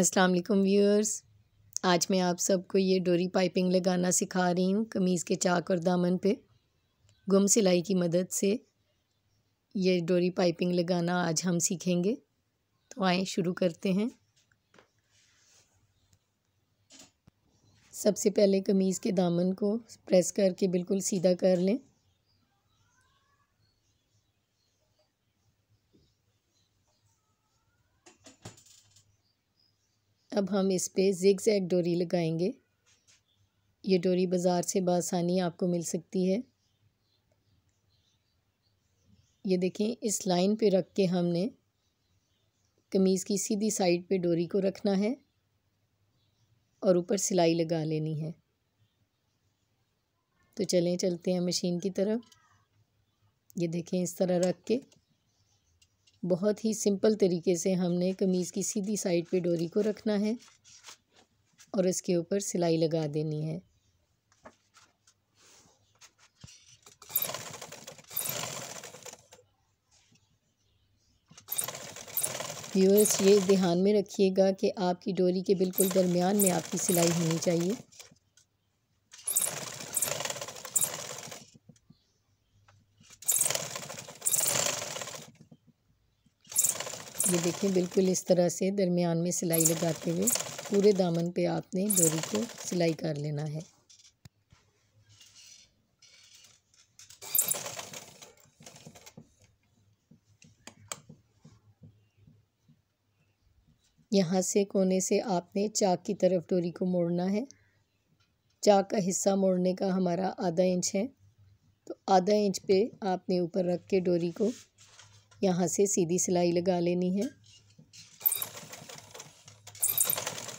अस्सलाम वालेकुम व्यूअर्स आज मैं आप सबको ये डोरी पाइपिंग लगाना सिखा रही हूँ कमीज़ के चाक और दामन पे गुम सिलाई की मदद से ये डोरी पाइपिंग लगाना आज हम सीखेंगे तो आए शुरू करते हैं सबसे पहले कमीज़ के दामन को प्रेस करके बिल्कुल सीधा कर लें अब हम इस पर जिग जैग डोरी लगाएंगे ये डोरी बाज़ार से बसानी आपको मिल सकती है ये देखें इस लाइन पे रख के हमने कमीज़ की सीधी साइड पे डोरी को रखना है और ऊपर सिलाई लगा लेनी है तो चलें चलते हैं मशीन की तरफ ये देखें इस तरह रख के बहुत ही सिंपल तरीके से हमने कमीज़ की सीधी साइड पे डोरी को रखना है और इसके ऊपर सिलाई लगा देनी है व्यूअर्स ये ध्यान में रखिएगा कि आपकी डोरी के बिल्कुल दरमियान में आपकी सिलाई होनी चाहिए ये देखें बिल्कुल इस तरह से दरमियान में सिलाई लगाते हुए पूरे दामन पे आपने डोरी को सिलाई कर लेना है यहाँ से कोने से आपने चाक की तरफ डोरी को मोड़ना है चाक का हिस्सा मोड़ने का हमारा आधा इंच है तो आधा इंच पे आपने ऊपर रख के डोरी को यहाँ से सीधी सिलाई लगा लेनी है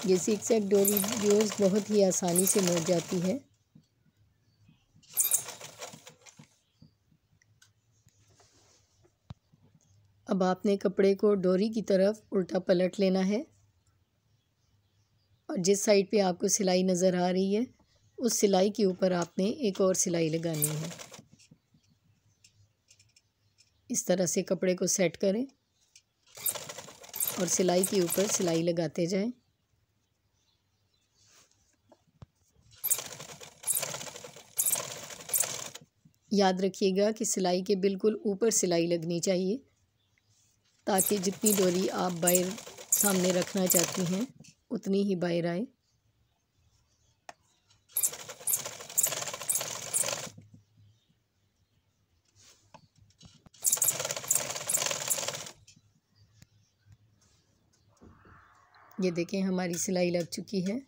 ये सिक्स एक्ट डोरी डोर्स बहुत ही आसानी से मिल जाती है अब आपने कपड़े को डोरी की तरफ उल्टा पलट लेना है और जिस साइड पे आपको सिलाई नज़र आ रही है उस सिलाई के ऊपर आपने एक और सिलाई लगानी है इस तरह से कपड़े को सेट करें और सिलाई के ऊपर सिलाई लगाते जाएं याद रखिएगा कि सिलाई के बिल्कुल ऊपर सिलाई लगनी चाहिए ताकि जितनी डोरी आप बाहर सामने रखना चाहती हैं उतनी ही बाहर आए ये देखें हमारी सिलाई लग चुकी है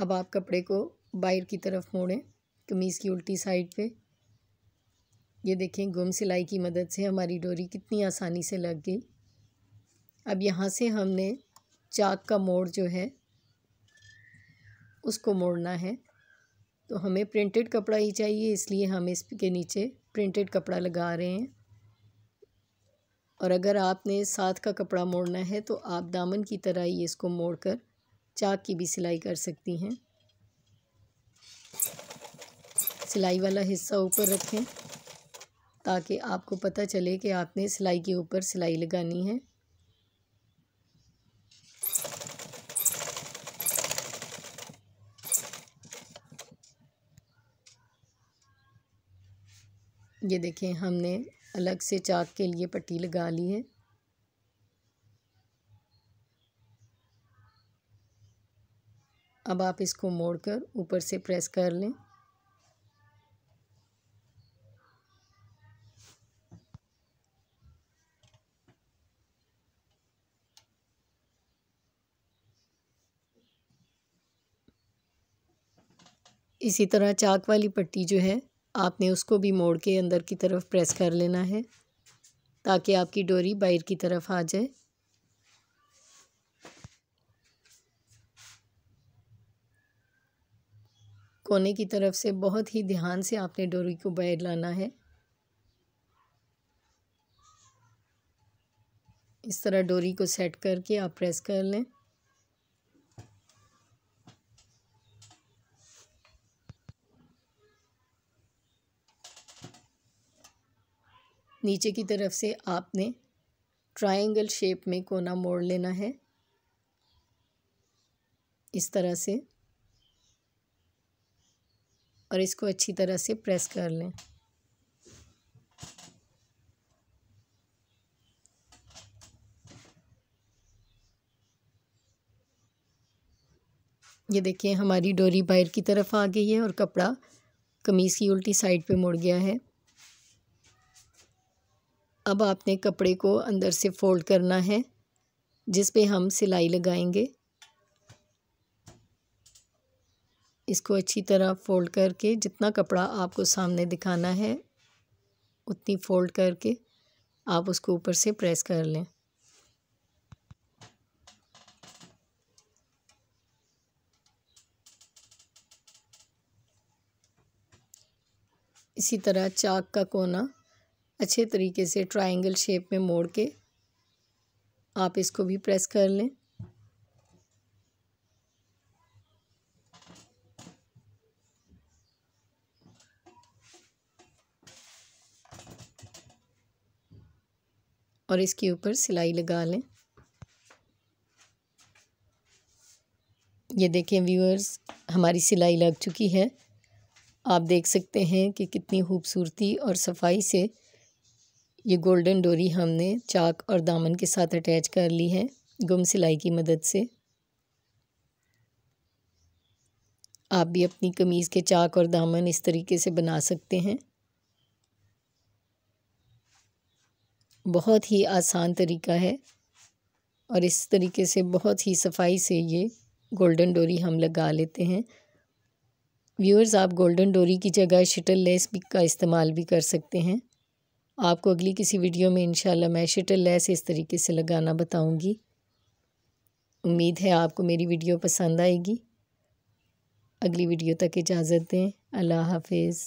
अब आप कपड़े को बाहर की तरफ मोड़ें कमीज़ की उल्टी साइड पे ये देखें गुम सिलाई की मदद से हमारी डोरी कितनी आसानी से लग गई अब यहाँ से हमने चाक का मोड़ जो है उसको मोड़ना है तो हमें प्रिंटेड कपड़ा ही चाहिए इसलिए हम इसके नीचे प्रिंटेड कपड़ा लगा रहे हैं और अगर आपने साथ का कपड़ा मोड़ना है तो आप दामन की तरह ही इसको मोड़कर चाक की भी सिलाई कर सकती हैं सिलाई वाला हिस्सा ऊपर रखें ताकि आपको पता चले कि आपने सिलाई के ऊपर सिलाई लगानी है ये देखें हमने अलग से चाक के लिए पट्टी लगा ली है अब आप इसको मोड़कर ऊपर से प्रेस कर लें इसी तरह चाक वाली पट्टी जो है आपने उसको भी मोड़ के अंदर की तरफ प्रेस कर लेना है ताकि आपकी डोरी बाहर की तरफ आ जाए कोने की तरफ से बहुत ही ध्यान से आपने डोरी को बाहर लाना है इस तरह डोरी को सेट करके आप प्रेस कर लें नीचे की तरफ से आपने ट्रायंगल शेप में कोना मोड़ लेना है इस तरह से और इसको अच्छी तरह से प्रेस कर लें ये देखिए हमारी डोरी बाहर की तरफ आ गई है और कपड़ा कमीज़ की उल्टी साइड पे मुड़ गया है अब आपने कपड़े को अंदर से फोल्ड करना है जिस पे हम सिलाई लगाएंगे इसको अच्छी तरह फोल्ड करके जितना कपड़ा आपको सामने दिखाना है उतनी फोल्ड करके आप उसको ऊपर से प्रेस कर लें इसी तरह चाक का कोना अच्छे तरीके से ट्रायंगल शेप में मोड़ के आप इसको भी प्रेस कर लें और इसके ऊपर सिलाई लगा लें ये देखें व्यूअर्स हमारी सिलाई लग चुकी है आप देख सकते हैं कि कितनी खूबसूरती और सफाई से ये गोल्डन डोरी हमने चाक और दामन के साथ अटैच कर ली है गुम सिलाई की मदद से आप भी अपनी कमीज़ के चाक और दामन इस तरीके से बना सकते हैं बहुत ही आसान तरीका है और इस तरीके से बहुत ही सफाई से ये गोल्डन डोरी हम लगा लेते हैं व्यूअर्स आप गोल्डन डोरी की जगह शटल लेस भी का इस्तेमाल भी कर सकते हैं आपको अगली किसी वीडियो में इंशाल्लाह मैं शटल लैस इस तरीके से लगाना बताऊंगी उम्मीद है आपको मेरी वीडियो पसंद आएगी अगली वीडियो तक इजाज़त दें अल्लाह हाफिज़